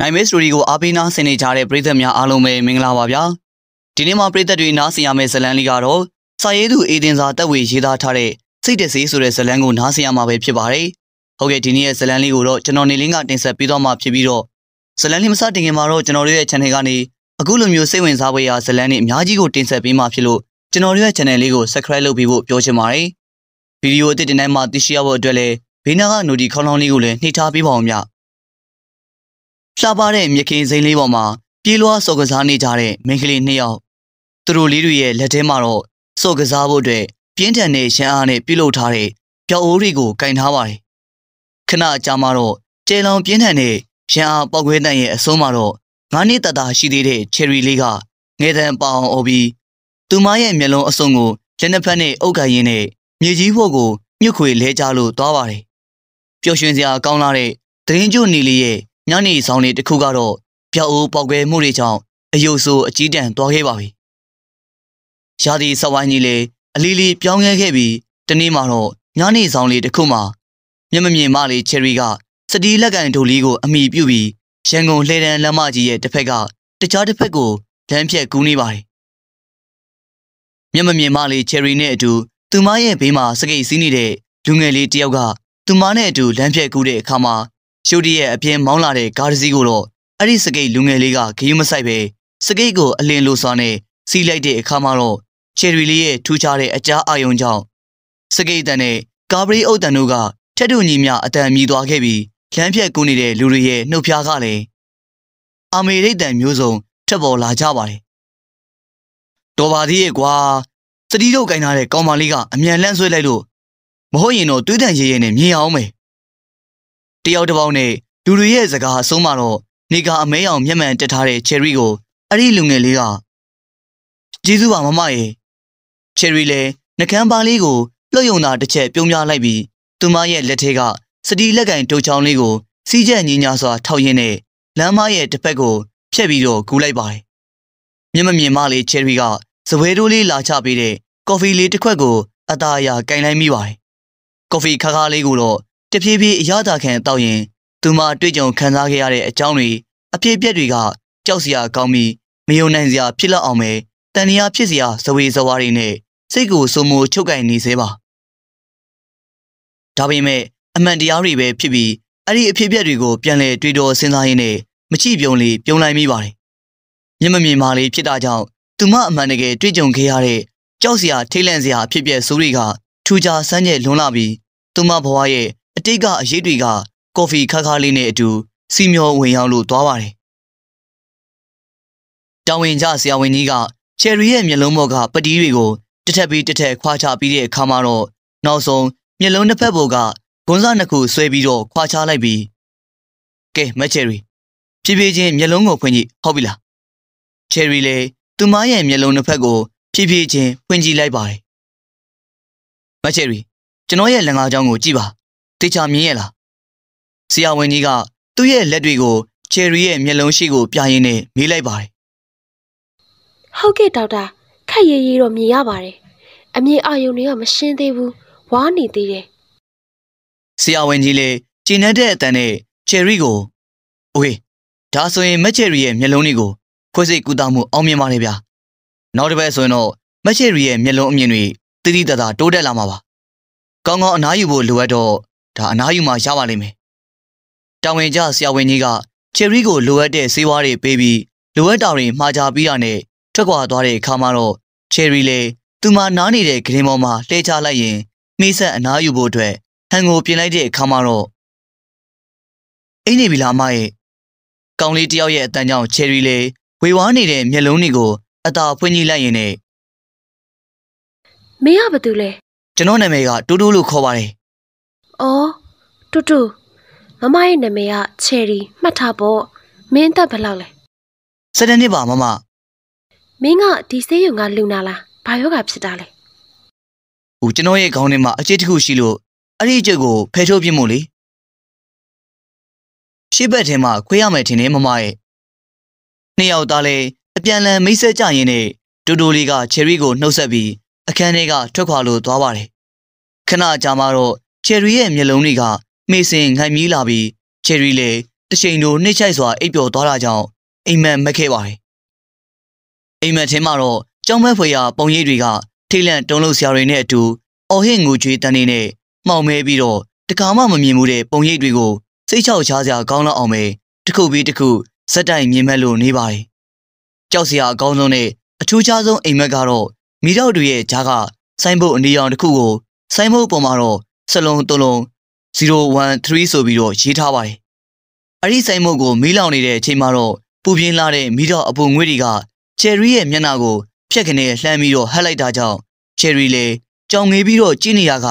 နိုင်မဲစတိုဒီကိုအားပေးနာဆင်နေကြတဲ့ပရိသတ်များအားလုံးပဲမင်္ဂလာပါဗျာဒီနေ့မှာပရိသတ်တွေနားဆင်ရမယ့်ဇလံလေးကတော့စာရေးသူအေဒင်စာတက်ဝေရေးသားထားတဲ့စိတ်တစေးဆိုတဲ့ဇလံကိုနားဆင်ရမှာပဲဖြစ်ပါတယ်ဟုတ်ကဲ့ဒီနေ့ရဲ့ဇလံလေးကိုတော့ကျွန်တော်နေလင်းကတင်ဆက်ပေးသွားမှာဖြစ်ပြီးတော့ဇလံလေးမစတင်ခင်မှာတော့ကျွန်တော်တို့ရဲ့ channel ကနေအခုလိုမျိုးစိတ်ဝင်စားဖွယ်ရာဇလံတွေအများကြီးကိုတင်ဆက်ပေးမှာဖြစ်လို့ကျွန်တော်တို့ရဲ့ channel လေးကို subscribe လုပ်ပြီးဖို့ပြောချင်ပါတယ်ဗီဒီယိုအသစ်တင်တိုင်းမှာသိရှိရဖို့အတွက်လည်းဘေးနားက notification လေးကိုလည်းနှိပ်ထားပေးပါအောင်များလှပတဲ့မြခင်စိမ်းလေးပေါ်မှာပြေးလွှားစော်ကစားနေကြတဲ့မိန်းကလေးနှစ်ယောက်သူတို့လေးတွေရဲ့လက်ထဲမှာတော့စော်ကစားဖို့အတွက်ပြင်းထန်တဲ့ရှမ်းအားနဲ့ပြုလုပ်ထားတဲ့ပြောက်အိုးတွေကိုကင်ထားပါတယ်ခဏအကြာမှာတော့ကျေလောင် ပြင်းထန်တဲ့ရှမ်းအားပောက်ခွဲတန်ရဲ့အဆုံးမှာတော့ငါးနှစ်တသားရှိသေးတဲ့ချယ်ရီလေးကငယ်တန်ပေါအောင်အော်ပြီးသူမရဲ့မျက်လုံးအစုံကိုလက်နှစ်ဖက်နဲ့အုပ်ကန်ရင်းနဲ့မြေကြီးဖို့ကိုမြွခွေလဲကြလို့သွားပါတယ်ပျော်ရွှင်စရာကောင်းလာတဲ့သတင်းကြိုနေလေးရဲ့ညနေဆောင်လေးတစ်ခုကတော့ပြောက်အိုးပေါက်ကွဲမှုတွေကြောင့်အယုတ်ဆိုးအကြီးတန်းသွားခဲ့ပါပြီ။ရာသီစဝိုင်းကြီးလည်းအလီလီပြောင်းလဲခဲ့ပြီးတနေ့မှတော့ညနေဆောင်လေးတစ်ခုမှာမျက်မမြင်မလေးချယ်ရီကစတီးလက်ကန်ဒိုလီကိုအမိပြုတ်ပြီးရန်ကုန်လှေဒန်လမ်းမကြီးရဲ့တစ်ဖက်ကတခြားတစ်ဖက်ကိုလမ်းဖြတ်ကူးနေပါတယ်။မျက်မမြင်မလေးချယ်ရီနဲ့အတူသူမရဲ့ဘေးမှာစကိတ်စီးနေတဲ့လူငယ်လေးတယောက်ကသူမနဲ့အတူလမ်းဖြတ်ကူးတဲ့အခါမှာရှုတိရဲ့အပြင်မောင်းလာတဲ့ကားတစ်စီးကိုတော့အဲ့ဒီစကိတ်လူငယ်လေးကဂရုမစိုက်ပဲစကိတ်ကိုအလင်းလိုစွာနဲ့စီးလိုက်တဲ့အခါမှာတော့ချယ်ရီလေးရဲ့ထူးခြားတဲ့အကြားအာယုံကြောင့်စကိတ်တန်နဲ့ကာဘရီအုတ်တန်တို့ကထက်တူညီမျှအတန်မြည်သွားခဲ့ပြီးလမ်းဖြတ်ကူးနေတဲ့လူတွေရဲ့နှုတ်ဖျားကလည်းအမေရိကန်မျိုးစုံထက်ပေါ်လာကြပါတယ်။တော်ပါသေးရဲ့ကွာစတီးတို့ကင်ထားတဲ့ကောင်မလေးကအမြန်လန့်ဆွဲလိုက်လို့မဟုတ်ရင်တော့တွေးတန့်ရရနဲ့မြင်အောင်မယ်တယောက်တစ်ပေါက်နဲ့လူတွေရဲ့စကားအဆုံးမှာတော့နေကအမဲအောင်မျက်မှန်တက်ထားတဲ့ Cherry ကိုအဲ့ဒီလူငယ်လေးကကျေးဇူးပါမမရေ Cherry လည်းနှကန်းပါလေးကိုလှုပ်ယုံတာတစ်ချက်ပြုံးပြလိုက်ပြီးသူမရဲ့လက်ထဲကစတီလက်ကင်တုတ်ချောင်းလေးကိုစီးကျက်ညင်ညာစွာထောက်ရင်းနဲ့လမ်းမရဲ့တစ်ဖက်ကိုဖြတ်ပြီးတော့ကူးလိုက်ပါတယ်။မျက်မမြင်မလေး Cherry ကစပွဲတိုးလေးလာချပေးတဲ့ကော်ဖီလေးတစ်ခွက်ကို အသားအရာကင်လိုက်မိပါတယ်။ကော်ဖီခါးခါးလေးကိုတော့တဖြည်းဖြည်းအရသာခံတောက်ရင်သူမတွေ့ကြုံခံစားခဲ့ရတဲ့အကြောင်းတွေအပြည့်ပြက်တွေကကြောက်စရာကောင်းပြီးမယုံနိုင်စရာ ဖြစ်လောက်အောင်ပဲတန်ရာဖြစ်စရာဇဝေဇဝါတွေနဲ့စိတ်ကိုစုံမိုးချုပ်ကင်နေစေပါဒါပေမဲ့အမှန်တရားတွေပဲဖြစ်ပြီးအဲ့ဒီအဖြစ်အပျက်တွေကိုပြန်လဲတွေးတော်စဉ်းစားရင်းနဲ့မချိပြုံလေးပြုံလိုက်မိပါတယ်မျက်မမြင်မှလေးဖြစ်တာကြောင့်သူမအမှန်တကယ်တွေ့ကြုံခဲ့ရတဲ့ကြောက်စရာထိတ်လန့်စရာအဖြစ်အပျက်ဆိုးတွေကထူကြဆန်းကျက်လွန်းလာပြီးသူမဘဝရဲ့အတိတ်ကအရေးတွေကကော်ဖီခါခါလေးနဲ့အတူစီမျောဝင်ရောက်လို့သွားပါတယ်။တာဝန်ကျဆရာဝန်ကြီးကချယ်ရီရဲ့မျက်လုံးပေါ်ကပတီးတွေကို တထက်ပြီးတထက်ခွာချပြီးတဲ့အခါမှာတော့နောက်ဆုံးမျက်လုံးတစ်ဖက်ပေါ်ကဂွန်းစားနှစ်ခု ဆွဲပြီးတော့ခွာချလိုက်ပြီးကဲမချယ်ရီဖြည်းဖြည်းချင်းမျက်လုံးကိုဖွင့်ကြည့်ဟုတ်ပြီလားချယ်ရီလေသူမရဲ့မျက်လုံးတစ်ဖက်ကို ဖြည်းဖြည်းချင်းဖွင့်ကြည့်လိုက်ပါတယ်မချယ်ရီကျွန်တော်ရဲ့လင်္ကာကြောင်းကိုကြည့်ပါတေချာမြင်ရဲ့လားဆရာဝန်ကြီးကသူ့ရဲ့လက်တွေကို ချယ်ရီရဲ့မျက်လုံးရှိကိုပြရင်းနဲ့မေးလိုက်ပါတယ်ဟုတ်ကဲ့ဒေါက်တာခက်ရေးရေးတော့မြင်ရပါတယ်အမြင်အာရုံတွေကမရှင်းသေးဘူးဝါနေသေးတယ်ဆရာဝန်ကြီးလည်းကျဉ်တဲ့အတန်နဲ့ချယ်ရီကိုโอเคဒါဆိုရင်မက်ချယ်ရီရဲ့မျက်လုံးတွေကိုခွဲစိတ်ကူတာမှုအောင်မြင်ပါတယ်ဗျာနောက်တစ်ပတ်ဆိုရင်တော့မက်ချယ်ရီရဲ့မျက်လုံးအမြင်တွေတိတိတသာ တိုးတက်လာမှာပါကောင်းကောင်းအနားယူဖို့လိုအပ်တော့ဒါအနားယူမှရပါလိမ့်မယ်တာဝန်ကျဆရာဝန်ကြီးကချယ်ရီကိုလိုအပ်တဲ့ဆေးဝါးတွေပေးပြီးလိုအပ်တာတွေမှာကြပြီးတာနဲ့ထွက်ခွာသွားတဲ့အခါမှာတော့ချယ်ရီလည်းသူမနားနေတဲ့ဂရင်ပေါ်မှာလှဲချလိုက်ရင်မိဆက်အနားယူဖို့အတွက်ဟန်ကိုပြင်လိုက်တဲ့အခါမှာတော့အိနေပြီလားမရဲ့ကောင်းလေးတယောက်ရဲ့အတန်းကြောင့်ချယ်ရီလေဝေဝါးနေတဲ့မျက်လုံးတွေကိုအသာဖွင့်ကြည့်လိုက်ရင်နဲ့မင်းကဘာတူလဲကျွန်တော်နာမည်ကတိုးတိုးလို့ခေါ်ပါတယ်။အော်တူတူမမရဲ့နာမည်ကချယ်ရီမှတ်ထားပေါ့။မင်းအသက်ဘယ်လောက်လဲ။၁၇နှစ်ပါမမ။မင်းကဒီဆေးရုံကလူနာလား။ဘာယောဂဖြစ်တာလဲ။ဟိုကျွန်တော်ရဲ့ခေါင်းထဲမှာအကျစ်တစ်ခုရှိလို့အဲ့ဒီအကျစ်ကိုဖယ်ထုတ်ပြစ်မို့လေ။ရှေ့ဘက်ထဲမှာခွေးရမယ်ထင်တယ်မမရဲ့။နှစ်ယောက်သားလဲအပြန်လန်မိတ်ဆက်ကြရင်းနဲ့တူတူလေးကချယ်ရီကိုနှုတ်ဆက်ပြီးအခန်းထဲကထွက်ခွာလို့သွားပါတယ်။ခဏကြာမှတော့ချယ်ရီရဲ့မျက်လုံးတွေကမေစင်ငံ့မြည်လာပြီးချယ်ရီလည်းတစ်ချိန်တို့နှိမ့်ချိုက်စွာအိပ်ပျော်သွားတာကြောင့်အိမ်မက်မက်ခဲ့ပါတယ်။အိမ်မက်ထဲမှာတော့ကြောင်မက်ဖွေရပုံရိပ်တွေကထိတ်လန့်တုံးလို့ဆရာတွေနဲ့အတူအော်ဟစ်ငိုကြွေးတန်နေနဲ့မှောင်မဲပြီးတော့တကာမှမမြင်မှုတဲ့ပုံရိပ်တွေကိုစိတ်ချောက်ချားစရာကောင်းလောက်အောင်ပဲတစ်ခုပြီးတစ်ခုစက်တိုင်မြင်မဲ့လို့နေပါတယ်။ကြောက်စရာအကောင်းဆုံးနဲ့အထူးခြားဆုံးအိမ်မက်ကတော့မိတော့တွေရဲ့ဂျားကဆိုင်းဘုတ်အနေရောင်တစ်ခုကိုဆိုင်းဘုတ်ပေါ်မှာတော့စလုံးသုံးလုံး013ဆိုပြီးတော့ရေးထားပါတယ်။အဲ့ဒီဆိုင်မုတ်ကိုမီးလောင်နေတဲ့အချိန်မှာတော့ပူပြင်းလာတဲ့မီးတော့အပူငွေ့တွေကချယ်ရီရဲ့မျက်နှာကိုဖြက်ခနဲ့လှမ်းပြီးတော့ဟက်လိုက်တာကြောင့်ချယ်ရီလည်းကြောင်ငေးပြီးတော့ကြည့်နေရက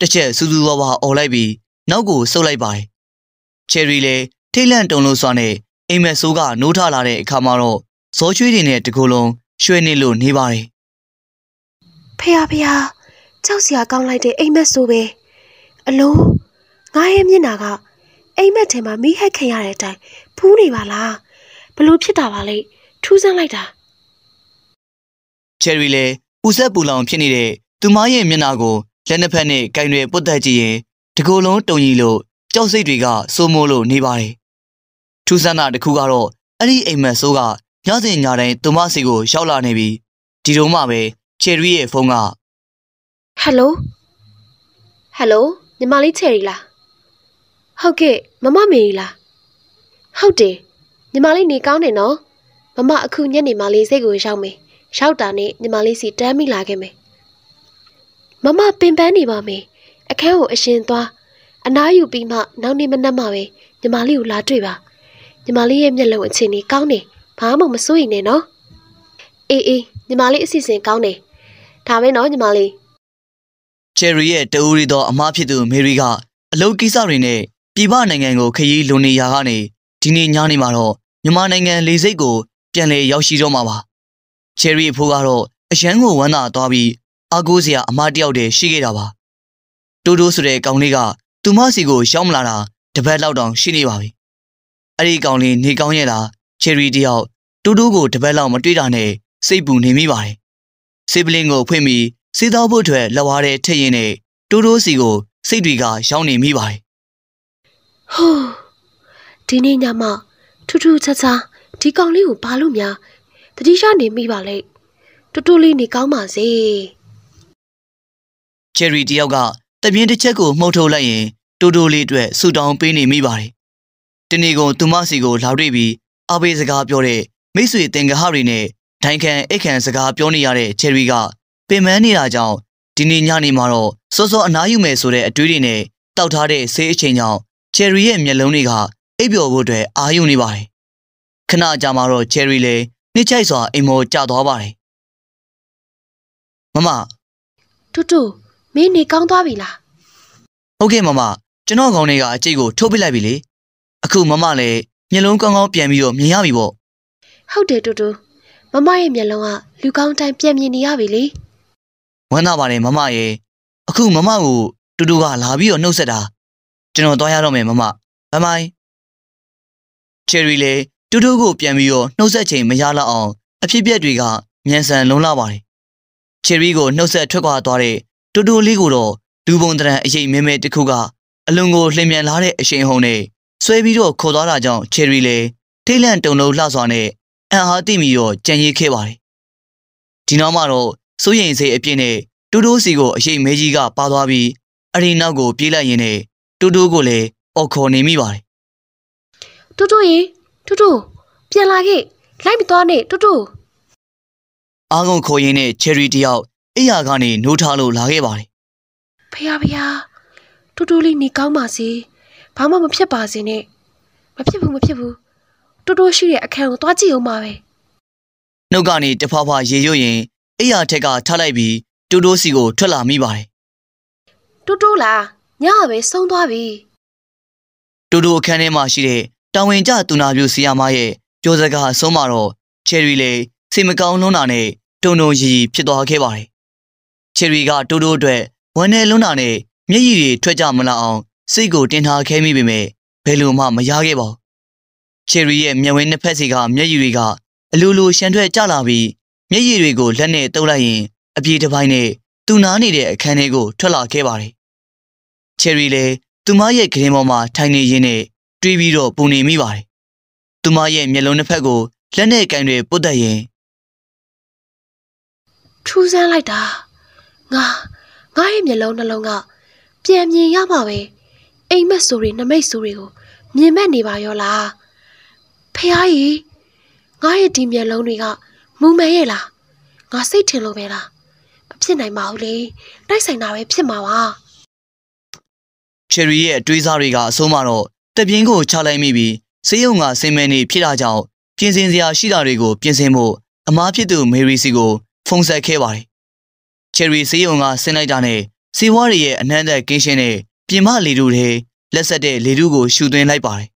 တစ်ချက်စူးစူးဝါးဝါအော်လိုက်ပြီးနောက်ကိုဆုပ်လိုက်ပါတယ်။ချယ်ရီလည်းထိတ်လန့်တုန်လို့စွာနဲ့အိမ်မက်ဆိုးကနိုးထလာတဲ့အခါမှာတော့ဇောချွေးတွေနဲ့တကူလုံးရွှဲနေလို့နေပါတယ်။ဖေယဖေယကြောက်စရာကောင်းလိုက်တဲ့အိမ်မက်ဆိုးပဲ။အလိုငါရဲ့မျက်နှာကအိမ်မက်ထဲမှာမိဟက်ခင်ရတဲ့အတိုင်းဖူးနေပါလားဘလို့ဖြစ်တာပါလဲထူးဆန်းလိုက်တာချယ်ရီလည်းပူဆက်ပူလောင်ဖြစ်နေတဲ့သူမရဲ့မျက်နှာကိုလက်နှစ်ဖက်နဲ့ကင်တွေပုတ်သက်ကြည့်ရင်တကိုယ်လုံးတုန်ကြီးလို့ကြောက်စိတ်တွေကစိုးမိုးလို့နေပါတယ်ထူးဆန်းတာတစ်ခုကတော့အဲ့ဒီအိမ်မက်ဆိုးကညစဉ်ညတိုင်းသူမစီကိုရောက်လာနေပြီဒီတော့မှပဲချယ်ရီရဲ့ဖုန်းကဟယ်လိုဟယ်လိုညီမလေးချယ်ရီလားဟုတ်ကဲ့မမမေရီလားဟုတ်တယ်ညီမလေးနေကောင်းတယ်နော်မမအခုညနေမှလေးစိတ်ကိုရောက်မယ်ရောက်တာနဲ့ညီမလေးစီတမ်းမိလာခဲ့မယ်မမပင်ပန်းနေပါမယ်အခန်းကိုအရှင်သွားအနားယူပြီးမှနောက်နေ့မနက်မှပဲညီမလေးကိုလာတွေ့ပါညီမလေးရဲ့မျက်လုံးအခြေအနေကောင်းတယ်ဘာမှမစိုးရိမ်နဲ့နော်အေးအေးညီမလေးအစီအစဉ်ကောင်းတယ်ဒါပဲနော်ညီမလေးဂျယ်ရီရဲ့တဦးရီသောအမားဖြစ်သူမေရီကအလုပ်ကိစ္စတွေနဲ့ပြည်ပနိုင်ငံကို ခရီးလွန်နေရာကနေဒီနေ့ညနေမှာတော့မြန်မာနိုင်ငံလေဆိပ်ကိုပြန်လည်ရောက်ရှိတော့မှာပါဂျယ်ရီအဖိုးကတော့အရန်ကိုဝမ်းသာသွားပြီးအာကိုစရာအမားတယောက်တည်းရှိခဲ့တာပါတိုးတိုးဆိုတဲ့ကောင်လေးကသူမစီကို ရောက်မလာတာတပတ်လောက်တောင်ရှိနေပါပြီအဲ့ဒီကောင်လေးနေကောင်းရဲ့လားချယ်ရီတယောက်တူတူကို တပတ်လောက်မတွေ့တာနဲ့စိတ်ပူနေမိပါတယ်စေပလင်းကိုဖွင့်ပြီးစေးသောဖို့အတွက်လက်ဝါးတဲ့ထည့်ရင်နဲ့တိုးတိုးစီကိုစိတ်တွေကရောက်နေမိပါတယ်ဟိုးဒီနေ့ညမှထူးထူးခြားခြားဒီကောင်လေးကိုဘာလို့များတတိယနေမိပါလဲတူတူလေးနေကောင်းပါစေချယ်ရီတယောက်ကတပြင်းတစ်ချက်ကိုမှုတ်ထုတ်လိုက်ရင်တူတူလေးအတွက်ဆူတောင်းပေးနေမိပါတယ်တနေ့ကုန်သူမစီကိုလာတွေ့ပြီးအဘေစကားပြောတဲ့မိတ်ဆွေတင်ကဟရီနဲ့ဒိုင်ခံအိတ်ခံစကားပြောနေရတဲ့ချယ်ရီကင်ပန်းနေတာကြောင့်ဒီနေ့ညနေမှာတော့စောစောအနားယူမယ်ဆိုတဲ့အတွေးတွေနဲ့တောက်ထားတဲ့ဆေးအချိန်ကြောင့်ချယ်ရီရဲ့မျက်လုံးတွေကအိပ်ပျော်ဖို့အတွက်အာရုံနေပါတယ်။ခဏကြာမှတော့ချယ်ရီလည်းနှိချိုက်စွာအိမ်မော်ကျသွားပါတယ်။မမတူတူမင်းနေကောင်းသွားပြီလား။ဟုတ်ကဲ့မမကျွန်တော်ကောင်းနေကအကျိတ်ကိုထုတ်ပစ်လိုက်ပြီလေ။အခုမမလည်းမျက်လုံးကောင်းကောင်းပြန်ပြီးတော့မြင်ရပြီပေါ့။ဟုတ်တယ်တူတူမမရဲ့မျက်လုံးကလူကောင်းတိုင်းပြန်မြင်နေရပြီလေ။ဝမ်းသာပါတယ်မမရေအခုမမကိုတူတူက လာပြီးတော့နှုတ်ဆက်တာကျွန်တော်သွားရတော့မယ်မမဘိုင်ဘိုင်ချယ်ရီလေတူတူကိုပြန်ပြီးတော့နှုတ်ဆက်ချိန်မရလောက်အောင် အဖြစ်ပြက်တွေကမြန်ဆန်လုံးလာပါတယ်ချယ်ရီကိုနှုတ်ဆက်ထွက်ခွာသွားတဲ့တူတူလေးကိုတော့လူပုံတရံအရေးမဲမဲတစ်ခုကအလွန်ကိုလျင်မြန်လာတဲ့အရှိန်ဟုန်နဲ့ဆွဲပြီးတော့ခေါ်သွားတာကြောင့်ချယ်ရီလေထိတ်လန့်တုန်လှုပ်လှစွာနဲ့အံ့အားတိမိတော့ကြံရည်ခဲ့ပါတယ်ဒီနောက်မှာတော့စိုးရိမ်စိတ်အပြည့်နဲ့တူတိုးစီကိုအရှိမဲကြီးကပါသွားပြီးအရင်နောက်ကိုပြေးလိုက်ရင်းနဲ့တူတိုးကိုလည်းအော်ခေါ်နေမိပါတယ်တူတူရေတူတူပြန်လာခဲ့လိုက်မသွားနဲ့တူတူအာကုန်ခေါ်ရင်းနဲ့ချယ်ရီတယောက်အိယာကနေနှိုးထားလို့လာခဲ့ပါတယ်ဖယားဖယားတူတူလေးနေကောင်းပါစေဘာမှမဖြစ်ပါစေနဲ့မဖြစ်ဘူးမဖြစ်ဘူးတူတူရှိတဲ့အခန်းကိုသွားကြည့်အောင်ပါပဲနှုတ်ကနေတဖွာဖွာရေရွတ်ရင်အိယာထက်ကထားလိုက်ပြီးတိုးတိုးစီကိုထွက်လာမိပါတယ်တိုးတိုးလားညပဲဆုံးသွားပြီတိုးတိုးအခန်းထဲမှာရှိတဲ့တာဝန်ကျသူနာပြုဆီယာမရဲ့ပြောစကားအဆုံးမှာတော့ချယ်ရီလည်းစိတ်မကောင်းလွန်းတာနဲ့တုံတုံရီရီဖြစ်သွားခဲ့ပါတယ်ချယ်ရီကတိုးတိုးအတွက်ဝမ်းနဲ့လွန်းတာနဲ့မျက်ရည်တွေထွက်ကြမလာအောင် စိတ်ကိုတင်ထားခဲမိပေမဲ့ဘယ်လိုမှမရခဲ့ပါဘူးချယ်ရီရဲ့မျက်ဝန်းနှစ်ဖက်စီကမျက်ရည်တွေကအလိုလိုရှန်ထွက်ကျလာပြီးမျက်ရည်တွေကိုလက်နဲ့တုပ်လိုက်ရင်အပြေတစ်ပိုင်းနဲ့သူနားနေတဲ့အခန်းထဲကိုထွက်လာခဲ့ပါတယ်။ချယ်ရီလည်းသူမရဲ့ခရင်ပေါ်မှာထိုင်နေရင်းနဲ့တွေးပြီးတော့ပုံနေမိပါတယ်။သူမရဲ့မျက်လုံးတစ်ဖက်ကိုလက်နဲ့ကင်တွေပုတ်တက်ရင်ထူးဆန်းလိုက်တာငါငါရဲ့မျက်လုံးနှလုံးက ပြန်မြင်ရပါပဲအိမ်မက်ဆိုတွေနမိတ်ဆိုတွေကိုမြင်မဲ့နေပါရောလားဖះကြီးငါရဲ့ဒီမျက်လုံးတွေကမူမဲ့ရဲ့လားငါစိတ်ထင်လို့ပဲလားမဖြစ်နိုင်ပါဘူးလေတိုက်ဆိုင်တာပဲဖြစ်မှာပါချယ်ရီရဲ့အတွေးစားတွေကအဆုံးမှာတော့တပြင်းကိုချလိုက်မိပြီးစေယုံကစင်မဲနေဖြစ်တာကြောင့်ပြင်ဆင်စရာရှိတာတွေကိုပြင်ဆင်ဖို့အမားဖြစ်သူမေရီစီကိုဖုန်ဆက်ခဲ့ပါတယ်ချယ်ရီစေယုံကဆင်းလိုက်တာနဲ့စေဝါရီရဲ့အနှမ်းသက်ကင်းရှင်းတဲ့ပြင်မလေတုတွေလက်ဆက်တဲ့လေတုကိုရှူသွင်းလိုက်ပါတယ်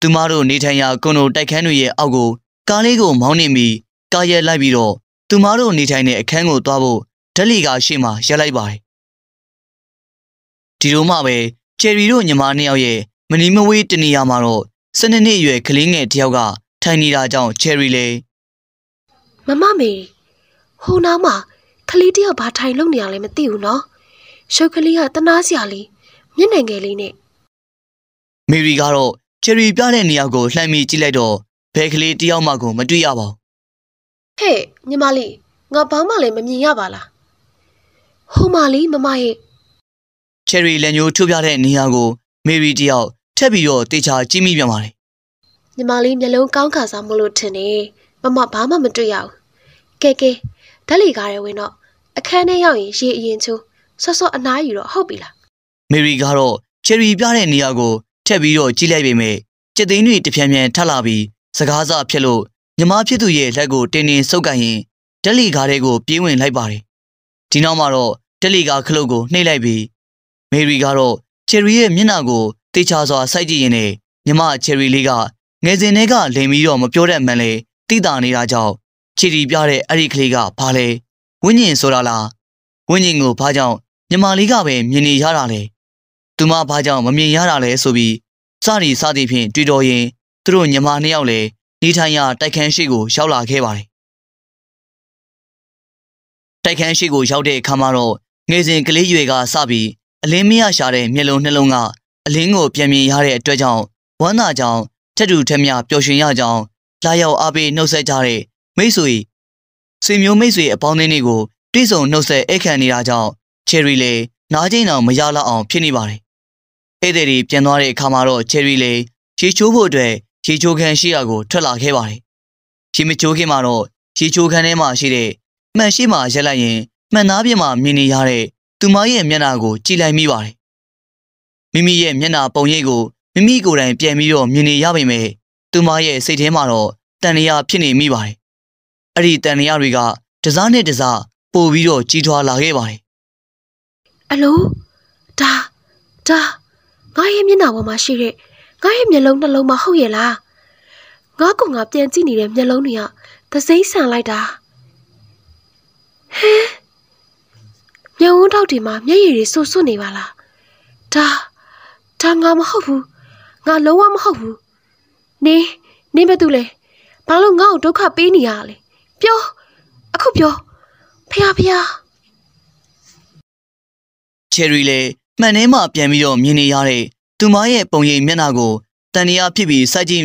သူမတို့နေထိုင်ရာကွန်ဒိုတိုက်ခန်းတွေရဲ့အောက်ကိုကားလေးကို မောင်းနှင်ပြီးကားရဲလိုက်ပြီးတော့သူမတို့နေထိုင်တဲ့အခန်းကိုသွားဖို့ဒက်လီကရှေ့မှာရက်လိုက်ပါတယ်ဒီလိုမှပဲချယ်ရီတို့ညီမနှစ်ယောက်ရဲ့မနီမဝေးတနေရာမှာတော့၁၂နှစ်အရွယ်ကလေးငယ်တစ်ယောက်ကထိုင်နေတာကြောင့်ချယ်ရီလည်းမမမေဟိုနောက်မှာကလေးတယောက်ဘာထိုင်လုပ်နေရလဲမသိဘူးနော်ရှုပ်ကလေးကတနာစရာလေးမျက်နှာငယ်လေးနဲ့မေရီကတော့ချယ်ရီပြတဲ့နေရာကိုလှမ်းပြီးကြည့်လိုက်တော့ဘဲကလေးတယောက်မှကိုမတွေ့ရပါဘူးဟဲ့ညီမလေးငါဘာမှလည်းမမြင်ရပါလားဟိုမလေးမမရဲ့ချယ်ရီလက်ညှိုးထုတ်ပြတဲ့နေရာကို မေရီတယောက်ထပ်ပြီးတော့တေချာကြည့်မိပြန်ပါတယ်ညီမလေးမျက်လုံးကောင်းခါစားမလို့ထင်တယ်မမဘာမှမတွေ့ရဘူးကဲကဲဓာတ်လီကားရဲဝင်တော့အခန်းထဲရောက်ရင်ရေအရင်ချိုးဆော့ဆော့အနားယူတော့ဟုတ်ပြီလားမေရီကတော့ချယ်ရီပြတဲ့နေရာကိုထပ်ပြီးတော့ကြည့်လိုက်ပေမဲ့ကြက်သိန်းတွေတဖြံဖြံထလာပြီးစကားစဖြစ်လို့မြမဖြစ်သူရဲ့လက်ကိုတင်းတင်းဆုပ်ကန်ရင်ဒက်လီကားထဲကိုပြေးဝင်လိုက်ပါတယ်။ဒီနောက်မှာတော့ဒက်လီကားခလုတ်ကိုနှိပ်လိုက်ပြီးမေရီကတော့ချယ်ရီရဲ့မျက်နှာကိုတေချာစွာစိုက်ကြည့်ရင်းနဲ့မြမချယ်ရီလေးကငယ်စဉ်တည်းကလိမ်ပြီးတော့မပြောတတ်မှန်လေတိတာနေတာကြောင့်ချီတီပြတဲ့အဲ့ဒီကလေးကဘာလဲဝိညာဉ်ဆိုတာလားဝိညာဉ်ကိုဘာကြောင့်မြမလေးကပဲမြင်နေရတာလဲသူမဘာကြောင့်မမြင်ရတာလဲဆိုပြီးစရီစသည်ဖြင့်တွေ့တော်ရင်သူတို့ညီမနှစ်ယောက်လည်းနေထိုင်ရာတိုက်ခန်းရှိကိုရောက်လာခဲ့ပါတယ်။တိုက်ခန်းရှိကိုရောက်တဲ့အခါမှာတော့ငယ်စဉ်ကလေးရွယ်ကစပြီးအလင်းမရရှာတဲ့မျက်လုံးနှလုံးကအလင်းကိုပြန်မြင်ရတဲ့အတွက်ကြောင့်ဝမ်းသာကြောင်းထက်တူထက်မြပျော်ရွှင်ရကြောင်းလာရောက်အားပေးနှုတ်ဆက်ကြတဲ့မိတ်ဆွေဆွေမျိုးမိတ်ဆွေအပေါင်းအသင်းတွေကိုတိစုံနှုတ်ဆက်ဧကန်နေတာကြောင့်ချယ်ရီလေနားကျိန်အောင်မရလောက်အောင် ဖြစ်နေပါတယ်။ဧည့်သည်တွေပြန်သွားတဲ့အခါမှာတော့ချယ်ရီလေခြေချိုးဖို့အတွက်ရေချိုးခန်းရှိရာကိုထွက်လာခဲ့ပါတယ်။ရေမချိုးခင်မှာတော့ရေချိုးခန်းထဲမှာရှိတဲ့မှန်ရှိမှာရက်လိုက်ရင်မှန်သားပြင်မှာမြင်နေရတဲ့သူမရဲ့မျက်နှာကိုကြည်လိုက်မိပါတယ်။မိမိရဲ့မျက်နှာပုံရိပ်ကိုမိမိကိုယ်တိုင်ပြန်ပြီးတော့မြင်နေရပေမဲ့သူမရဲ့စိတ်ထဲမှာတော့တန်လျာဖြစ်နေမိပါတယ်။အဲ့ဒီတန်လျာတွေကတစားနဲ့တစားပို့ပြီးတော့ကြီးထွားလာခဲ့ပါတယ်။အလိုဒါဒါငါရဲ့မျက်နှာပေါ်မှာရှိတဲ့ငါရဲ့မျက်လုံးနှလုံးမဟုတ်ရဲ့လားငါကငါပြန်ကြည့် နေတဲ့မျက်လုံးတွေကသစိမ့်ဆန်လိုက်တာဟဲမျက်ဝန်းထောက်တွေမှာမျက်ရည်တွေဆွဆွနေပါလားဒါဒါငါမဟုတ်ဘူးငါလုံးဝမဟုတ်ဘူးနင်းနင်းဘသူလဲဘာလို့ငါ့ကိုဒုက္ခပေးနေရလဲပြောအခုပြောဖះဖះချယ်ရီလည်းမှန်ထဲမှာပြန်ပြီးတော့မြင်နေရတဲ့သူမရဲ့ပုံရိပ်မျက်နှာကိုတန်တရားဖြစ်ပြီးစိုက်ကြည့်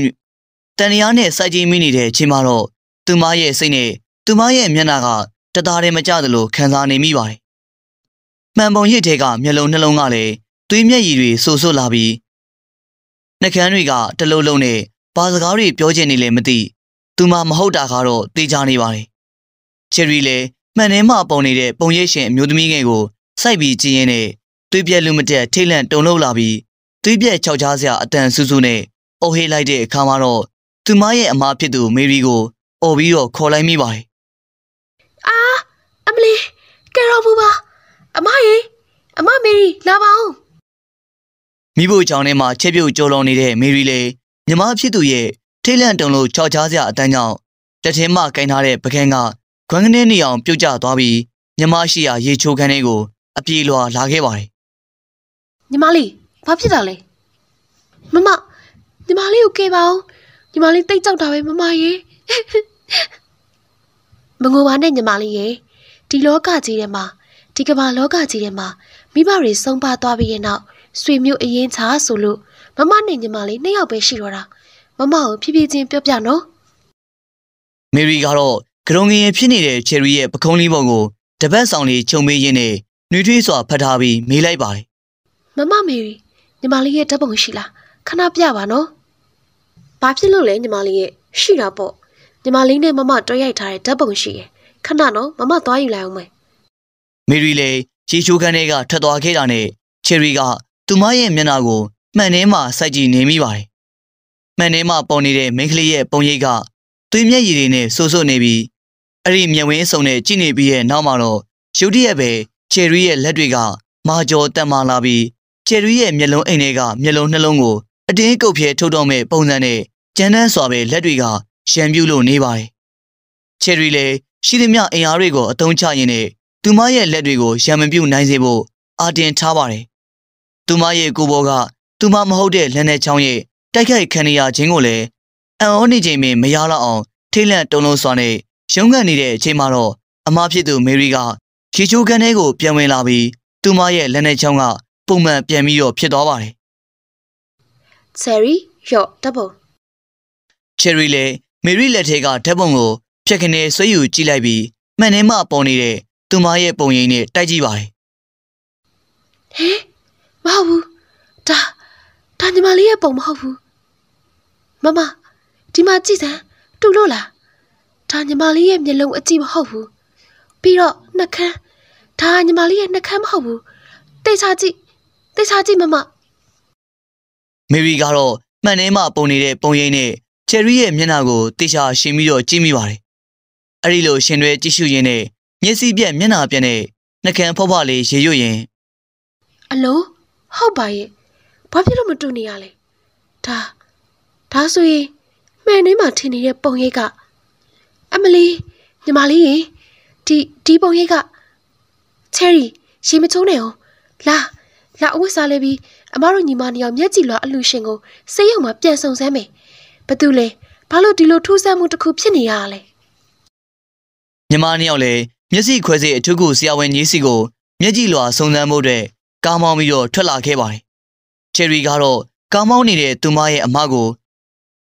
တန်တရားနဲ့စိုက်ကြည့်မိနေတဲ့ချိန်မှာတော့သူမရဲ့စိတ်နဲ့သူမရဲ့မျက်နှာကတသားတည်းမကြသလိုခံစားနေမိပါတယ်။မှန်ပုံရိပ်တွေကမျက်လုံးနှလုံးကလည်းသွေးမျက်ရည်တွေဆူဆူလာပြီးနှကန်းတွေကတလုံးလုံးနဲ့ဘာစကားတွေပြောချင်နေလဲမသိသူမမဟုတ်တာကတော့သိကြနေပါတယ်။ချယ်ရီလည်းမှန်ထဲမှာပုံနေတဲ့ပုံရိပ်ရှင်အမျိုးသမီးငယ်ကိုစိုက်ပြီးကြည့်ရင်းနဲ့သွေးပြက်လူမတက်ထိတ်လန့်တုန်လှုပ်လာပြီးသွေးပြက်ချောက်ချားစရာအတန်ဆူဆူနဲ့အော်ဟေးလိုက်တဲ့အခါမှာတော့သူမရဲ့အမဖြစ်သူ မေရီကိုအော်ပြီးတော့ခေါ်လိုက်မိပါတယ်။အာအမလီကယ်ရောဘူးပါ အမရေအမမေရီလာပါဦးမိဖို့ကြောင့်ထဲမှာချက်ပြုတ်ကြော်လွန်နေတဲ့မေရီလေညီမဖြစ်သူရဲ့ထိတ်လန့်တုန်လို့ခြောက်ခြားစရာအတန်းကြောင့်လက်ထဲမှာကင်ထားတဲ့ပကံကခွန်းကနေနေအောင်ပြုတ်ကျသွားပြီးညီမရှိရာရေချိုးခန်းလေးကိုအပြေလွှာလာခဲ့ပါတယ်ညီမလေးဘာဖြစ်တာလဲမမညီမလေးကိုကယ်ပါဦးညီမလေးတိတ်ကြောက်တာပဲမမရေမငိုပါနဲ့ညီမလေးရေဒီလောကကြီးထဲမှာဒီကမ္ဘာလောကကြီးထဲမှာမိဘတွေဆုံးပါသွားပြီးရဲ့နောက်ဆွေမျိုးအရင်ချာဆိုလို့မမနဲ့ညီမလေးနှစ်ယောက်ပဲရှိတော့တာမမကိုဖြည်းဖြည်းချင်းပြောပြနော်မေရီကတော့ကရုံငင်ရဖြစ်နေတဲ့ချယ်ရီရဲ့ပကုံးလေးပုံကို တပတ်ဆောင်လေးခြုံပေးရင်းနဲ့နှွေးထွေးစွာဖတ်ထားပြီးမေးလိုက်ပါတယ်မမမေရီညီမလေးရဲ့ဓာတ်ပုံရှိလားခဏပြပါနော်ဘာဖြစ်လို့လဲညီမလေးရဲ့ရှိတာပေါ့ညီမလေးနဲ့မမတွဲရိုက်ထားတဲ့ဓာတ်ပုံရှိရယ်ခဏနော်မမသွားယူလိုက်အောင်မယ်မေရီလေရေချိုးခန်းထဲကထွက်သွားခဲ့တာနဲ့ချယ်ရီကသူမရဲ့မျက်နှာကိုမှန်ထဲမှာစိုက်ကြည့်နေမိပါတယ်မှန်ထဲမှာပုံနေတဲ့မိန်းကလေးရဲ့ပုံရိပ်ကသွေးမျက်ရည်တွေနဲ့ဆိုးဆိုးနေပြီးအဲ့ဒီမျက်ဝင်းစုံနဲ့ကြည့်နေပြီးရဲ့နောက်မှာတော့ရုတ်တရက်ပဲချယ်ရီရဲ့လက်တွေက မာကျော်တက်မာလာပြီးကျယ်ရီရဲ့မျက်လုံးအိမ်တွေကမျက်လုံးနှလုံးကို အတင်းကုတ်ဖြဲထုတ်တော့မဲ့ပုံစံနဲ့ကြမ်းတမ်းစွာပဲလက်တွေကရံပြူးလို့နေပါတယ်။ချယ်ရီလည်းရှိသမျှအင်အားတွေကိုအသုံးချရင်းနဲ့သူမရဲ့လက်တွေကိုရံမပြူးနိုင်စေဖို့အာတင်ထားပါတယ်။သူမရဲ့ကိုဘောကသူမမဟုတ်တဲ့လက်နဲ့ချောင်းရဲ့တိုက်ခိုက်ခံရခြင်းကိုလည်းအံ့ဩနေချိန်ပင်မရတော့အောင်ထိတ်လန့်တုန်လုံးစွာနဲ့ရုန်းကန်နေတဲ့အချိန်မှာတော့အမဖြစ်သူမေရီကခြေချိုးကန်းထဲကိုပြန်ဝင်လာပြီးသူမရဲ့လက်နဲ့ချောင်းကပုံမှန်ပြန်ပြီးတော့ဖြစ်သွားပါတယ်။ Cherry ရော့ဓာတ်ပုံ Cherry လည်းမေရီလက်ထဲကဓာတ်ပုံကိုဖြက်ခနဲဆွဲယူကြည့်လိုက်ပြီးမှန်ထဲမှာပေါ်နေတဲ့သူမရဲ့ပုံရိပ်နဲ့တိုက်ကြည့်ပါတယ်။ဟဲ့မဟုတ်ဘူး။ဒါဒါညီမလေးရဲ့ပုံမဟုတ်ဘူး။မမဒီမှာကြည့်စမ်းတူလို့လား။ဒါညီမလေးရဲ့မျက်လုံးအကြည့်မဟုတ်ဘူး။ပြီးတော့နှာခမ်းဒါညီမလေးရဲ့နှာခမ်းမဟုတ်ဘူး။တေချာကြည့်သိချာကြည့်မမမေရီကတော့မှန်ထဲမှာပုံနေတဲ့ပုံရိပ်နဲ့ချယ်ရီရဲ့မျက်နှာကိုသိချာရှင်ပြီးတော့ကြည့်မိပါတယ်အဲ့ဒီလိုရှင်တွဲကြည့်ရှုရင်းနဲ့မျက်စိပြက်မျက်နှာပြက်နဲ့နှကံဖော့ဖော့လေးရေရွတ်ရင်အလုံးဟုတ်ပါရဲ့ဘာဖြစ်လို့မတူနေရလဲဒါဒါဆိုရင်မှန်ထဲမှာထင်နေတဲ့ပုံရိပ်ကအမလီညီမလေးရေဒီဒီပုံရိပ်ကချယ်ရီရေမချုံးနဲ့အောင်လာလာအဝတ်စားလဲပြီးအမတို့ညီမနှစ်ယောက်မျက်ကြည်လွာအလှရှင်ကိုစေရုံမှာပြန်ဆုံစမ်းမယ်။ဘာတူလဲဘာလို့ဒီလိုထူးဆန်းမှုတစ်ခုဖြစ်နေရလဲ။ညီမနှစ်ယောက်လည်းမျက်စိခွဲစိအထုကိုဆရာဝန်ကြီးစီကိုမျက်ကြည်လွာဆုံစမ်းမှုတွေကားမောင်းပြီးတော့ထွက်လာခဲ့ပါတယ်။ချယ်ရီကတော့ကားမောင်းနေတဲ့သူမရဲ့အမကို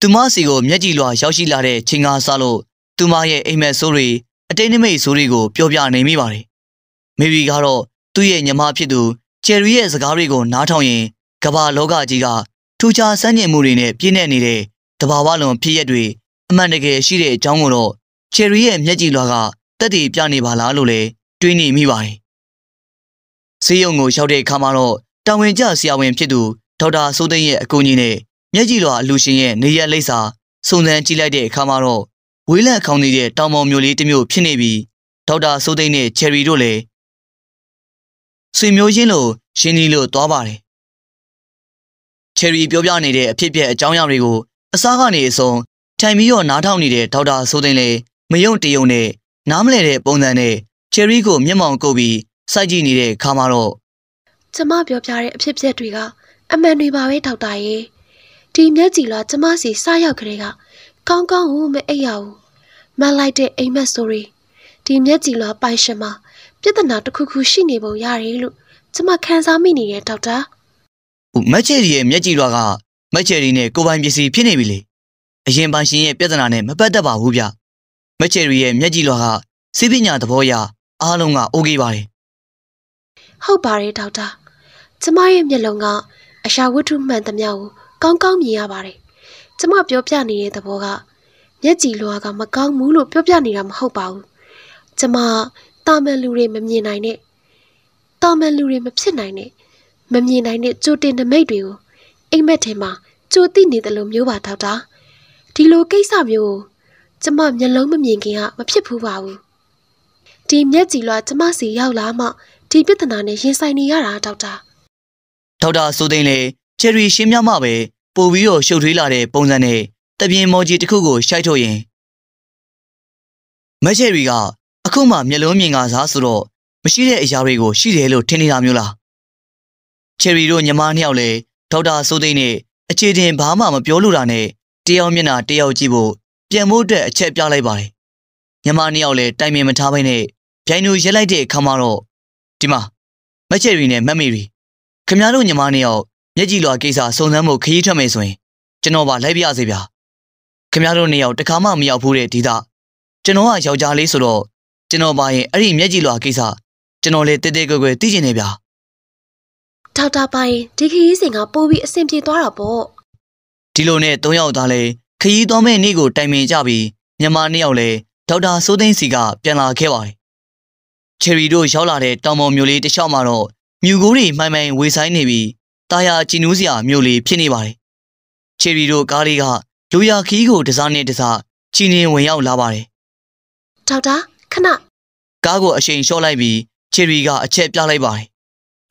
သူမစီကိုမျက်ကြည်လွာရောက်ရှိလာတဲ့ချိန်ကစလို့သူမရဲ့အိမ်မက်ဆိုးတွေအတိတ်နမိတ်ဆိုးတွေကိုပြောပြနေမိပါတယ်။မေရီကတော့သူ့ရဲ့ညီမဖြစ်သူကျယ်ရီရဲ့စကားတွေကိုနားထောင်ရင်ကမ္ဘာလောကကြီးကထူးခြားစမ်းကျင်မှုတွေနဲ့ပြည့်နေနေတဲ့တဘာဝလွန်ဖြစ်ရက်တွေအမှန်တကယ်ရှိတဲ့အကြောင်းကိုတော့ချယ်ရီရဲ့မျက်ကြည်လွှာကတက်တည်ပြနေပါလားလို့လည်းတွေးနေမိပါတယ်။ဆေးရုံကိုရောက်တဲ့အခါမှာတော့တာဝန်ကျဆရာဝန်ဖြစ်သူဒေါက်တာစိုးသိန်းရဲ့အကူအညီနဲ့မျက်ကြည်လွှာအလူရှင်ရဲ့နေရက်လိပ်စာစုံစမ်းကြည့်လိုက်တဲ့အခါမှာတော့ဝေးလံခေါင်းကြီးရဲ့တောင်ပေါ်မျိုးလေးတစ်မျိုးဖြစ်နေပြီးဒေါက်တာစိုးသိန်းနဲ့ချယ်ရီတို့လည်းဆွေမျိုးချင်းလိုရင်းနှီးလို့သွားပါတယ်။ချယ်ရီပြောပြနေတဲ့အဖြစ်အပျက်အကြောင်းအရာတွေကိုအစားကနေအဆုံးထိုင်ပြီးတော့နားထောင်နေတဲ့ဒေါက်တာဆိုသိန်းလေမယုံတယုံနဲ့နားမလည်တဲ့ပုံစံနဲ့ချယ်ရီကိုမျက်မှောင်ကုပ်ပြီးစိုက်ကြည့်နေတဲ့ခါမှာတော့ကျမပြောပြတဲ့အဖြစ်အပျက်တွေက အမှန်တွေပါပဲဒေါက်တာရေဒီမျက်ကြည်လားကျမစီစရောက်ကလေးကကောင်းကောင်းကိုမအိပ်ရဘူးမလိုက်တဲ့အိမ်မက်ဆိုရီဒီမျက်ကြည်လားပိုင်ရှင်မှာပြဿနာတစ်ခုခုရှိနေပုံရတယ်လို့ကျမခံစားမိနေတယ်ဒေါက်တာမက်ချယ်ရီရဲ့မျက်ကြည်လွှာကမက်ချယ်ရီနဲ့ကိုပိုင်ပစ္စည်းဖြစ်နေပြီလေအရင်ပိုင်ရှင်ရဲ့ပြဿနာနဲ့မပတ်သက်ပါဘူးဗျမက်ချယ်ရီရဲ့မျက်ကြည်လွှာကစီးပညာသဘောအရအားလုံးကအိုကေပါတယ်ဟုတ်ပါတယ်ဒေါက်တာကျမရဲ့မျက်လုံးကအရာဝတ္ထုမှန်သမျှကိုကောင်းကောင်းမြင်ရပါတယ်ကျမပြောပြနေတဲ့သဘောကမျက်ကြည်လွှာက မကောင်းဘူးလို့ပြောပြနေတာမဟုတ်ပါဘူးကျမတာမန်လူတွေမမြင်နိုင်တဲ့တာမန်လူတွေမဖြစ်နိုင်တဲ့မမြင်နိုင်တဲ့ကြိုတင်နမိတ်တွေကိုအိမ်မက်ထဲမှာကြိုသိနေတယ်လို့မျိုးပါဒေါက်တာဒီလိုကိစ္စမျိုးကိုကျမမျက်လုံးမမြင်ခင်ကမဖြစ်ဘူးပါဘူးဒီမျက်ကြည်လွားကျမစီရောက်လာမှဒီပြဿနာနဲ့ရင်ဆိုင်နေရတာဒေါက်တာဒေါက်တာဆိုသိန်းလေချယ်ရီရှင်းပြမှပဲပို့ပြီးတော့ရှုပ်ထွေးလာတဲ့ပုံစံနဲ့တပြင်းမော်ကြီးတစ်ခုကိုရှိုက်ထုတ်ရင်မချယ်ရီကအခုမှမျက်လုံးမြင်ကစားဆိုတော့မရှိတဲ့အရာတွေကိုရှိတယ်လို့ထင်နေတာမျိုးလားချယ်ရီတို့ညီမနှစ်ယောက်လည်းဒေါက်တာစိုးသိန်းနဲ့အခြေတင်ဘာမှမပြောလိုတာနဲ့တယောက်မျက်နှာတယောက်ကြည့်ဖို့ပြန်ဖို့အတွက်အချက်ပြလိုက်ပါတယ်ညီမနှစ်ယောက်လည်းတိုင်ပင်မထားဘဲနဲ့ပြိုင်သူရက်လိုက်တဲ့အခါမှာတော့ဒီမှာမချယ်ရီနဲ့မမေရီခမများတို့ညီမနှစ်ယောက်မျက်ကြည်လွာကိစ္စစုံစမ်းမှုခရီးထွက်မယ်ဆိုရင်ကျွန်တော်ပါလိုက်ပြစေဗျာခမများတို့နှစ်ယောက်တခါမှမရောက်ဘူးတဲ့ဒီသားကျွန်တော်ကယောက်ျားလေးဆိုတော့ကျွန်တော်ပါရင်အဲ့ဒီမျက်ကြည်လွာကိစ္စကျွန်တော်လည်းတဲတဲကွယ်ကွယ်သိချင်နေဗျာဒေါက်တာပါရင်ဒီခရီးစဉ်ကပိုးပြီးအဆင်ပြေသွားတာပေါ့ဒီလိုနဲ့၃ယောက်သားလဲခရီးတော်မဲ့နေ့ကိုတိုင်ပင်ကြပြီးမြန်မာနှစ်ယောက်လဲဒေါက်တာစိုးသိန်းစီကပြန်လာခဲ့ပါတယ်ချယ်ရီတို့ရောက်လာတဲ့တောင်ပေါ်မြို့လေးတစ်လျှောက်မှာတော့မြူကိုးတွေမှိုင်မှိုင်ဝေဆိုင်နေပြီးတာယာကြည်နူးစရာမြို့လေးဖြစ်နေပါတယ်ချယ်ရီတို့ကားလေးကလူရခီးကိုတစားနဲ့တစားချီနေဝင်ရောက်လာပါတယ်ဒေါက်တာခဏကားကိုအရှိန်လျှော့လိုက်ပြီးချယ်ရီကအချက်ပြလိုက်ပါ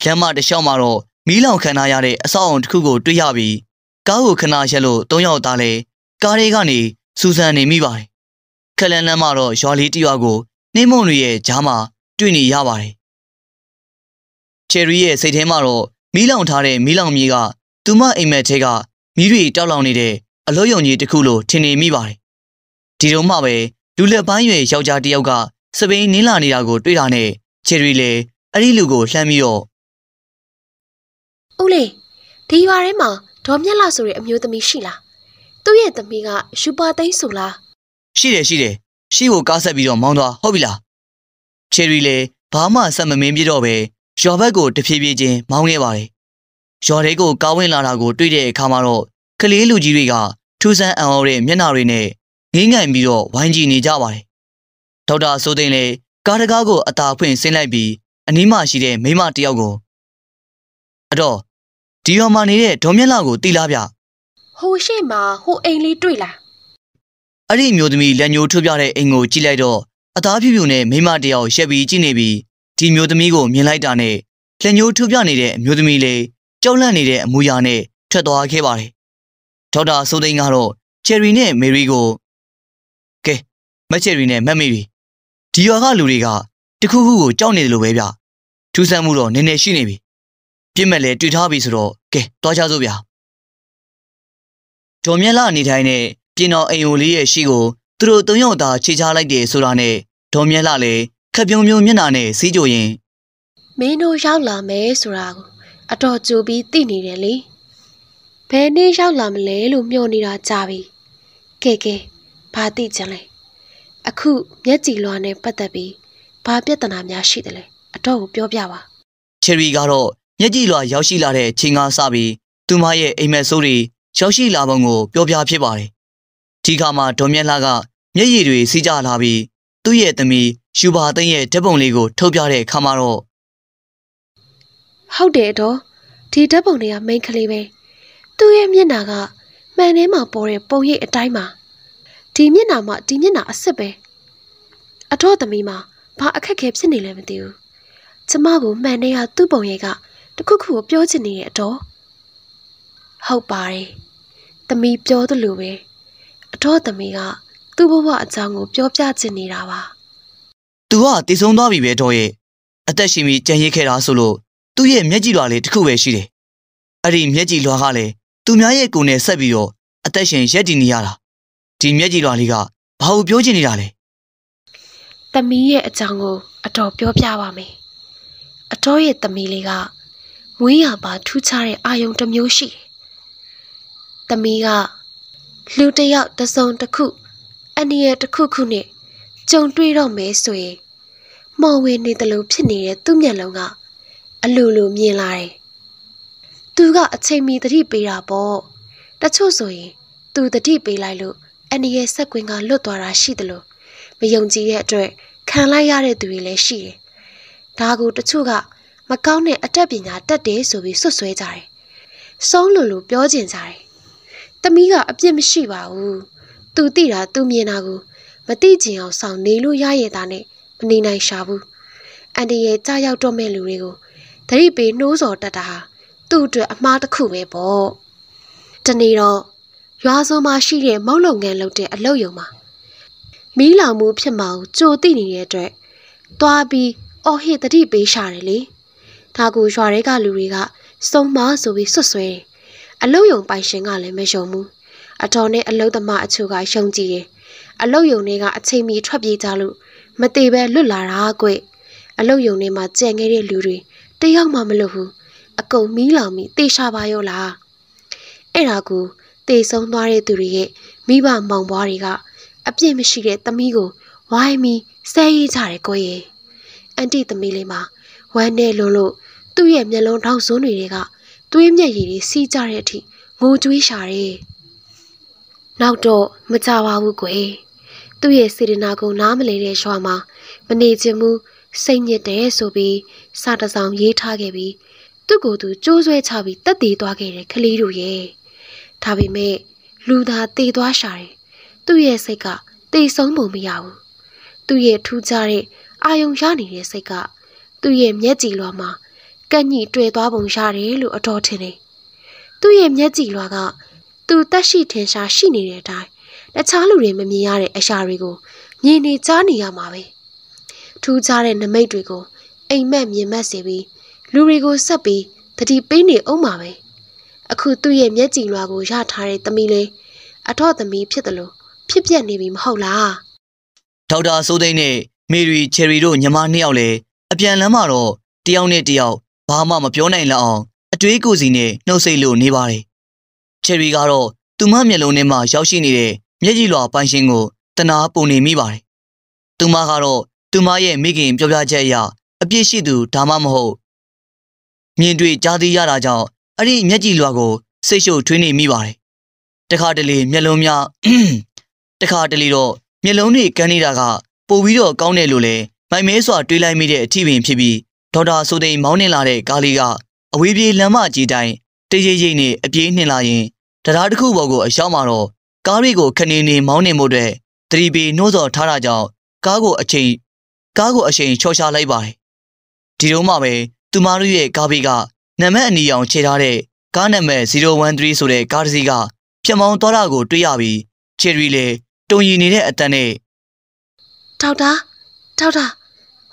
တယ်လမ်းမတစ်လျှောက်မှာတော့မီးလောင်ခံထားရတဲ့အဆောက်အုံတစ်ခုကိုတွေ့ရပြီးကားကိုခဏရက်လို့၃ယောက်သားလဲကားတွေကနေစူဆန်နေမိပါတယ်ခလန်လမ်းမှာတော့ရွာလေးတရွာကိုနှိမ့်မုံတွေရဲ့ကြားမှာတွေ့နေရပါတယ်ချယ်ရီရဲ့စိတ်ထဲမှာတော့မီးလောင်ထားတဲ့မီးလောင်မြေကသူမအိမ်မက်ထဲကမြည်တွေတောက်လောင်နေတဲ့အလောယုံကြီးတစ်ခုလိုထင်နေမိပါတယ်ဒီတော့မှပဲလူလက်ပိုင်းရွယ်ယောက်ျားတစ်ယောက်ကစပိန်နင်းလာနေတာကိုတွေ့တာနဲ့ချယ်ရီလည်းအဲ့ဒီလူကိုလှမ်းပြီးတော့ဦးလေးဒီရွာထဲမှာဒေါ်မြက်လာဆိုတဲ့အမျိုးသမီးရှိလားသူ့ရဲ့သမီးကရှူပါသိန်းဆိုလားရှိတယ်ရှိတယ်ရှိကိုကားဆက်ပြီးတော့မောင်းသွားဟုတ်ပြီလားချယ်ရီလည်းဘာမှဆက်မမင်းပြတော့ပဲရွာဘက်ကိုတဖြည်းဖြည်းချင်းမောင်းခဲ့ပါတယ်ရွာထဲကိုကားဝင်လာတာကိုတွေ့တဲ့အခါမှာတော့ကလေးလူကြီးတွေကထူဆန်းအံ့ဩတဲ့မျက်နှာတွေနဲ့ငိမ့်ငိုင်ပြီးတော့ဝိုင်းကြည့်နေကြပါတယ်။ဒေါက်တာစိုးသိန်းလည်းကားတကားကိုအသာဖွင့်ဆင်းလိုက်ပြီးအနီးမှာရှိတဲ့မိမတယောက်ကိုအတော့ဒီရောမှာနေတဲ့ဒေါ်မျက်လာကိုတီးလားဗျ။ဟိုရှေ့မှာဟိုအိမ်လေးတွေ့လား။အဲ့ဒီမျိုးသမီးလက်ညှိုးထုတ်ပြတဲ့အိမ်ကိုကြည့်လိုက်တော့အသားဖြူဖြူနဲ့မိမတယောက်ရှက်ပြီးကြည့်နေပြီးဒီမျိုးသမီးကိုမြင်လိုက်တာနဲ့လက်ညှိုးထုတ်ပြနေတဲ့အမျိုးသမီးလေးကြောက်လန့်နေတဲ့အမူအရာနဲ့ထွက်သွားခဲ့ပါတယ်။ဒေါက်တာစိုးသိန်းကတော့ချယ်ရီနဲ့မေရီကိုကဲမချေရီနဲ့မမေရီဒီရွာကလူတွေကတခုခုကိုကြောက်နေတယ်လို့ပဲဗျထူးဆန်းမှုတော့နည်းနည်းရှိနေပြီ ပြစ်မဲ့လဲတွေ့ထားပြီဆိုတော့ကဲသွားကြစို့ဗျာဒေါ်မြက်လာနေထိုင်တဲ့ပြင်တော်အိမ်အိုလေးရဲ့ရှိကိုသူတို့တုံးရောက်တာခြေချလိုက်တယ်ဆိုတာနဲ့ဒေါ်မြက်လာလည်းခက်ပြုံပြုံမျက်နှာနဲ့စီးကြိုရင်မင်းတို့ရောက်လာမယ်ဆိုတာကိုအတော်ကြိုပြီးသိနေတယ်လေဘယ်နေ့ရောက်လာမလဲလို့မျှော်နေတာကြာပြီကဲကဲဘာသိချင်လဲအခုမျက်ကြည်လွာနဲ့ပတ်သက်ပြီးဘာပြဿနာများရှိတယ်လဲအတော့ကိုပြောပြပါချယ်ရီကတော့မျက်ကြည်လွာရောက်ရှိလာတဲ့ချိန်ကစပြီးသူမရဲ့အိမ်မက်ဆိုးတွေရောက်ရှိလာပုံကိုပြောပြဖြစ်ပါတယ်ဒီခါမှာဒေါ်မြက်လာကမျက်ရည်တွေစီးကြလာပြီးသူ့ရဲ့သမီးရှူပါသိန်းရဲ့ဓာတ်ပုံလေးကိုထုတ်ပြတဲ့အခါမှာတော့ဟုတ်တယ်တော့ဒီဓာတ်ပုံတွေကမိန်ကလေးပဲသူ့ရဲ့မျက်နှာကမှန်ထဲမှာပေါ်တဲ့ပုံရိပ်အတိုင်းပါဒီမျက်နှာမှဒီမျက်နှာအစ်စ်ပဲအတော့သမီးမှာဘာအခက်ခဲဖြစ်နေလဲမသိဘူးကျမကိုမှန်နေရသူ့ပုံရိပ်ကတခုခုကိုပြောချင်နေတဲ့အတော့ဟုတ်ပါတယ်သမီးပြောသလိုပဲအတော့သမီးကသူ့ဘဝအကြောင်းကိုပြောပြချင်နေတာပါသူကတည်ဆုံးသွားပြီပဲတော့ရဲ့အသက်ရှင်ပြီးကြံရစ်ခဲ့တာဆိုလို့သူ့ရဲ့မျက်ကြည်လွှာလေးတစ်ခုပဲရှိတယ်အဲ့ဒီမျက်ကြည်လွှာကလည်းသူများရဲ့ကိုယ်နဲ့ဆက်ပြီးတော့အသက်ရှင်ရက်တည်နေရတာဒီမျက်ကြည်လွှာလေးကဘာလို့ပြောချင်နေတာလဲသမီးရဲ့အကြောင်းကို အတော်ပြောပြပါမယ်အတော်ရဲ့သမီးလေးကမွေးရပါထူးခြားတဲ့အာယုံတစ်မျိုးရှိတယ်သမီးကလူတစ်ယောက်တစုံတစ်ခုအနည်းရတစ်ခုခုနဲ့ကြုံတွေ့တော့မယ်ဆိုရင်မော်ဝေနေတယ်လို့ဖြစ်နေတဲ့သူ့မျက်လုံးကအလိုလိုမြင်လာတယ်သူကအချိန်မီတတိပေးတာပေါ့တချို့ဆိုရင်သူတတိပေးလိုက်လို့အန္တရာယ်ဆက်ကွင်းကလွတ်သွားတာရှိတယ်လို့မယုံကြည်တဲ့အတွက်ခံလိုက်ရတဲ့သူတွေလည်းရှိတယ်။ဒါကိုတချို့ကမကောင်းတဲ့အတတ်ပညာတတ်တယ်ဆိုပြီးဆွဆွဲကြတယ်။ဆုံးလို့လို့ပြောကျင်ကြတယ်။သမီးကအပြစ်မရှိပါဘူး။သူသိတာသူမြင်တာကိုမသိကျင်အောင်ဆောင်နေလို့ရရဲ့သားနဲ့မနေနိုင်ရှာဘူး။အန်တရဲ့ကြာရောက်တော့မဲ့လူတွေကိုတတိပေနှိုးစော်တတ်တာဟာသူ့အတွက်အမှားတစ်ခုပဲပေါ့။တနေ့တော့ရွာစုံမှာရှိတဲ့မောက်လုပ်ငန်းလုပ်တဲ့အလုပ်ရုံမှာမီးလောင်မှုဖြစ်မှာကိုကြိုသိနေတဲ့အတွက်သွားပြီး အော်ဟစ်တတိပေးရှာတယ်လေ။ဒါကိုရွာထဲကလူတွေကစုံမဆိုပြီးဆွတ်ဆွဲတယ်။အလုပ်ရုံပိုင်ရှင်ကလည်းမယုံဘူး။အတော်နဲ့အလုပ်သမားအချို့ကယုံကြည်တယ်။အလုပ်ရုံတွေကအချိန်မီထွက်ပြေးကြလို့မသေးပဲလွတ်လာတာကွ။အလုပ်ရုံတွေမှာကြံခဲ့တဲ့လူတွေတယောက်မှမလွတ်ဘူး။အကုန်မီးလောင်ပြီးတေချာပါရောလား။အဲ့ဒါကိုတေဆုံးသွားတဲ့သူတွေရဲ့မိဘမောင်ဘွားတွေကအပြစ်မရှိတဲ့သမီးကိုဝိုင်းပြီးဆဲရေးကြတယ်ကိုရဲ့အန်တီသမီးလေးမှာဝမ်းနဲ့လွန်လို့သူ့ရဲ့မျက်လုံးထောက်စွန်းတွေကသွေးမျက်ရည်တွေစီးကြတဲ့အထိငိုကြွေးရှာတယ်။နောက်တော့မကြပါဘူးကွယ်။သူ့ရဲ့စေတနာကိုနားမလည်တဲ့ရွာမှာမနေချင်ဘူးစိတ်ညစ်တယ်ဆိုပြီးစတစောင်ရေးထားခဲ့ပြီးသူ့ကိုယ်သူကြိုးဆွဲချပြီးတက်တည်သွားခဲ့တဲ့ကလေးတို့ရဲ့။ဒါပေမဲ့လူသာတေသွားရှာတယ်သူ့ရဲ့စိတ်ကတေဆုံးပုံမရဘူးသူ့ရဲ့ထူးခြားတဲ့အာယုံရနေတဲ့စိတ်ကသူ့ရဲ့မျက်ကြည်လွှာမှာကက်ညိတွေ့သွားပုံရတယ်လို့အတော်ထင်တယ်သူ့ရဲ့မျက်ကြည်လွှာက သူတက်ရှိထင်ရှားရှိနေတဲ့အတိုင်းတခြားလူတွေမမြင်ရတဲ့အရာတွေကိုမြင်နေကြားနေရမှာပဲထူးခြားတဲ့နမိတ်တွေကို အိမ်မက်မြင်မက်စေပြီးလူတွေကိုဆက်ပြီးတတိပေးနေအောင်ပါပဲ။အခုသူ့ရဲ့မျက်ကြည်လွှာကိုရထားတဲ့သမီးလေးအထော့သမီးဖြစ်တယ်လို့ဖြစ်ပြက်နေပြီမဟုတ်လားဒေါက်တာစိုးသိန်းနဲ့မေရီချယ်ရီတို့ညီမနှစ်ယောက်လည်းအပြန်လမ်းမှာတော့တယောက်နဲ့တယောက်ဘာမှမပြောနိုင်လောက်အောင် အတွေးကိုစီနဲ့နှုတ်ဆက်လို့နေပါတယ်ချယ်ရီကတော့သူမမျက်လုံးထဲမှာ ရောက်ရှိနေတဲ့မျက်ကြည်လွှာပိုင်ရှင်ကိုတနာပုံနေမိပါတယ်သူမကတော့သူမရဲ့မိခင် ပြောပြချက်အရအပြစ်ရှိသူဒါမှမဟုတ်မြင်တွေ့ကြားသိရတာကြောင့်အဲ့ဒီမျက်ကြည်လွှာကိုစိတ်ရှုပ်ထွေးနေမိပါတယ်တခါတလေမျက်လုံးများတခါတလေတော့မျက်လုံးတွေကန်းနေတာကပိုပြီးတော့ကောင်းတယ်လို့လဲမိုင်မဲစွာတွေးလိုက်မိတဲ့အထီးပင်ဖြစ်ပြီးဒေါက်တာဆိုသိန်မောင်းနှင်လာတဲ့ကားလေးကအဝေးပြေးလမ်းမကြီးတိုင်းတရေရိပ်နဲ့အပြေးနှင်လာရင်တရားတစ်ခုပေါ်ကိုအရောက်မှာတော့ကားတွေကိုခနေနေမောင်းနှင်မှုတွေသတိပေးနှိုးဆော်ထားတာကြောင့်ကားကိုအချိန်ကားကိုအချိန်ချော်ရှာလိုက်ပါတယ်ဒီတော့မှပဲသူမတို့ရဲ့ကားဘေးကနံမက်အနီအောင် ခြေထားတဲ့ကားနံမက်013ဆိုတဲ့ကားတစ်စီးကပြမောင်းသွားတာကိုတွေ့ရပြီးချယ်ရီလည်းတုံရီနေတဲ့အတန်းနဲ့ဒေါက်တာဒေါက်တာ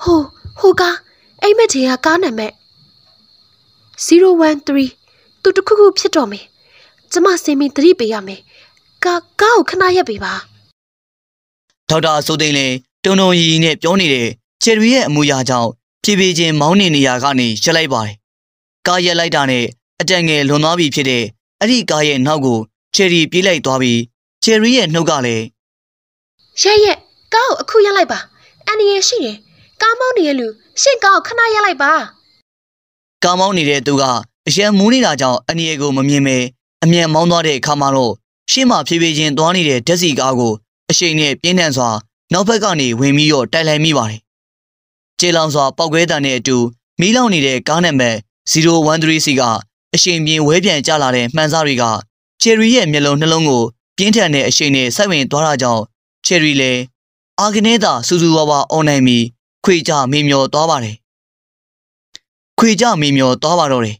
ဟိုဟိုကားအိမ်မက်ကြီးကကားနံမက်013သူတခုခုဖြစ်တော့မယ်ကျမစင်မီသတိပေးရမယ်ကာကားကိုခဏရက်ပေးပါဒေါက်တာဆိုသိန်းလည်းတုံတုံရီရီနဲ့ပြောနေတဲ့ချယ်ရီရဲ့အမူအရာကြောင့်ဖြည်းဖြည်းချင်းမောင်းနေနေရာကနေရှက်လိုက်ပါတယ်ကားရက်လိုက်တာနဲ့အတန်ငယ်လွန်သွားပြီဖြစ်တဲ့အဲ့ဒီကားရဲ့နောက်ကိုချယ်ရီပြေးလိုက်သွားပြီးချယ်ရီရဲ့နှုတ်ကလည်းရဲ့ရဲ့ကားကိုအခုရက်လိုက်ပါ အန်ရယ်ရှိတယ်ကားမောင်းနေတဲ့လူရှင့်ကားကိုခဏရက်လိုက်ပါကားမောင်းနေတဲ့သူကအရန်မူးနေတာကြောင့်အန်ရယ်ကိုမမြင်ပဲအမြန်မောင်းသွားတဲ့အခါမှာတော့ရှေ့မှာဖြည်းဖြည်းချင်းသွားနေတဲ့ဓက်စီကားကိုအရှိန်နဲ့ပြင်းထန်စွာနောက်ဘက်ကနေဝင်ပြီးတော့တိုက်လိုက်မိပါတယ်။ကျေလောင်စွာပောက်ကွဲတံနဲ့အတူမီးလောင်နေတဲ့ကားနံပါတ်013စီကအရှိန်ပြင်းဝဲပြန်ကျလာတဲ့မှန်စားတွေကချယ်ရီရဲ့မျက်လုံးနှလုံးကို ပြင်းထန်တဲ့အရှိန်နဲ့ဆက်ဝင်သွားတာကြောင့်ချယ်ရီလည်းအာကနေသာစူစူဝါဝါအွန်နိုင်ပြီးခွေကြမေမျောသွားပါတယ်ခွေကြမေမျောသွားပါတော့တယ်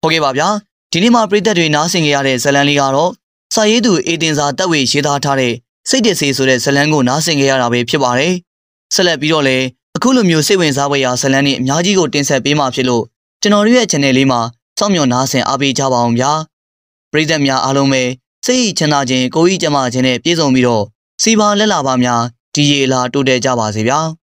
ဟုတ်ကဲ့ပါဗျာဒီနေ့မှာပြည်သက်တွေနားဆင်ကြရတဲ့ဇလန်လေးကတော့စာရေးသူအေတင်စာတက်ဝေရေးသားထားတဲ့စိတ်တစေဆိုတဲ့ဇလန်ကိုနားဆင်ကြရတာပဲဖြစ်ပါတယ်ဆက်လက်ပြီးတော့လည်းအခုလိုမျိုးစိတ်ဝင်စားဖွယ်ရာဇလန်တွေအများကြီးကိုတင်ဆက်ပေးမှာဖြစ်လို့ကျွန်တော်တို့ရဲ့ channel လေးမှာစောင့်မျှော်နားဆင်အားပေးကြပါအောင်ဗျာပရိသတ်များအားလုံးပဲစိတ်ချမ်းသာခြင်းကိုယ်ဤကျန်းမာခြင်းနဲ့ပြည့်စုံပြီးတော့စီပါလက်လာပါများဒီရေလာတိုးတက်ကြပါစေဗျာ။